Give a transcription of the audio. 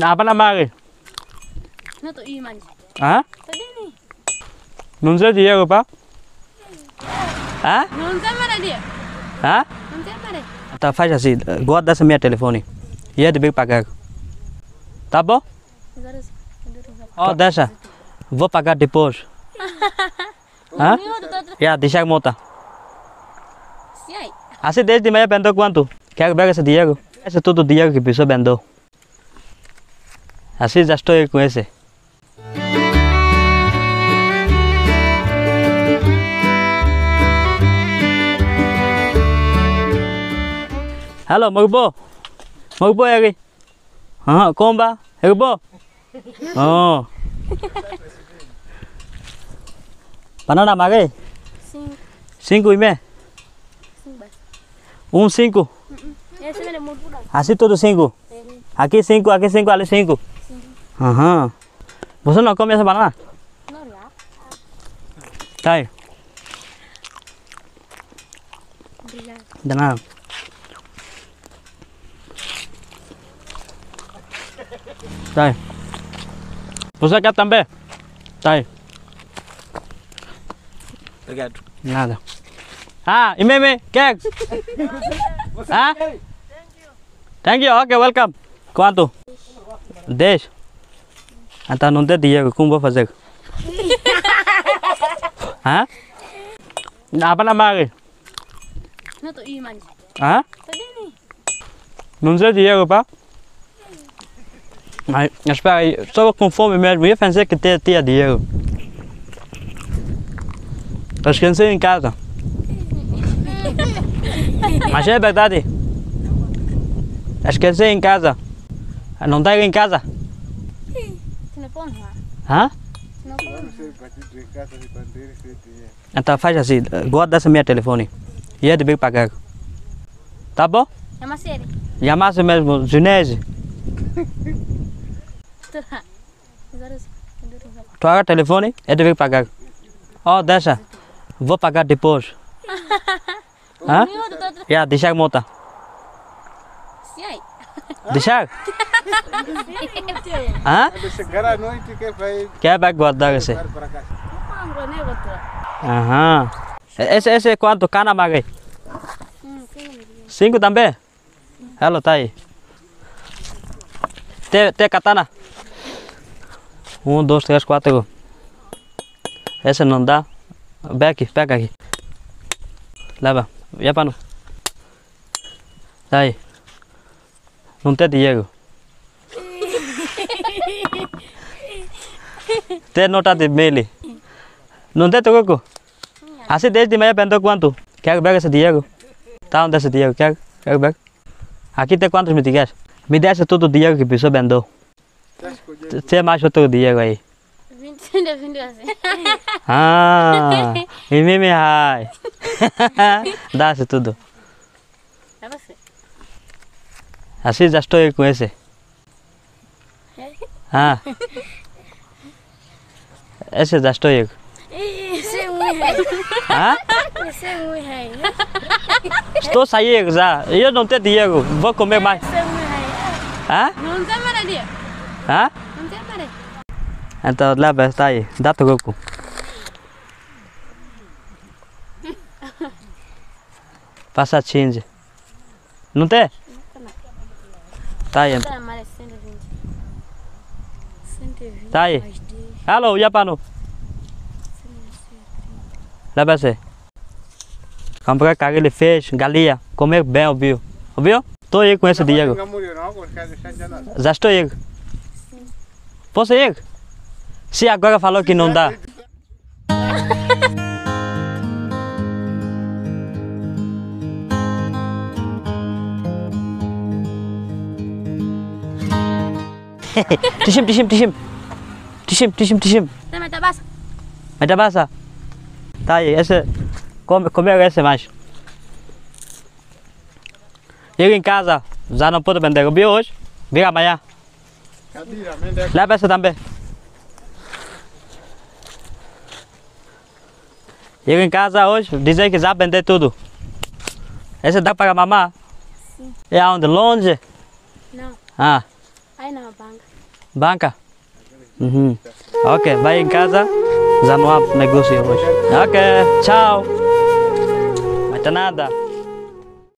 apa nama mari. Na to iman. Ah? Tadi ni. Nun dia ko pa? Ha? Nun sa dia. Ah? Ya, Nun mana? mara. Ta faja si god da samia telefoni. Ye de big pagar. Tabo? Oh, dasha. Vou pagar depois. Hã? Ya, deixa mota. Assim desde meia bendou quanto? kaya ver esse dia? Esse é tudo dia que pisou bendou. Assim já estou aí com esse. Alô, Mugbo? Mugbo, Eri? Ah, como vai? Mugbo? Oh. Banana, Mugbo? Cinco. Cinco e meia? Cinco. Um, cinco? Mm, mm. Assim todos cinco? Aqui cinco, aqui cinco, ali cinco. 아하 무슨 어껌에서 말아? 딸 나나 딸 무슨 약 담배? 딸 nada ah ime me cake ah thank you okay welcome kwan tu desh Anta nonte dia kumbo fazek. Hah? Apa nama ke? Não iman. não Tadi Não Nonte dia o pa mas peraí, só conforme mesmo, ia pensar que tinha, tinha dinheiro. As crianças em casa. Mas é verdade. As crianças em casa. Não está em casa. Hã? Então faz assim, guarda essa minha telefone. E eu é te bem pagar. Tá bom? Yamassere. É Yamassere é mesmo, Junese. Tu agora o telefone, eu te bem pagar. Oh, deixa. Vou pagar depois. Hã? Yeah, deixa eu montar. हाँ? क्या बैग ऐसे ऐसे कौन तो काना मागे सिंगु हेलो ताई ते ते कता ना ऐसे नंदा बैग ही बैग आगे लाबा यापानु ताई Não te Diego. te nota de mele. Não te toco. Assim desde meia pendo quanto? Quer bag esse Diego? Tá onde é esse Diego? Quer quer bag? Aqui tem quantos me digas? Me desce todo o Diego que pisou bendo. Você mais outro Diego aí. ah, e mimi hai. Dá-se tudo. assim já estou aí com esse. Ah. Esse já estou aí. Esse é muito rei. Ah? Esse é muito rei. Estou saindo já. Eu não tenho dinheiro. Vou comer mais. Esse é muito rei. Ah? Não tem mais Ah? Não tem mais Então, lá está aí. Dá para o Passa a change. Não tem? Tá Tajem. Halo, ya pano. Lá pra você. Comprar carne de peixe, galinha, comer bem, ouviu? Ouviu? Tô aí com esse Diego. Já estou aí. Posso aí? Se agora falou que não dá. Tishim, tishim, tishim. Tishim, Tem tishim. Metabasa. Metabasa. Tá aí, essa. Come, comeu essa mais. Eu em casa já não pude vender o bio hoje. Vem amanhã. Leva essa também. Eu em casa hoje dizem que já vender tudo. Essa dá para mamar? Sim. É onde? Longe? Não. Ah. Banca. Mhm. Ok. bye em casa. Já não há negócio hoje. Ok, tchau. Mas tá nada.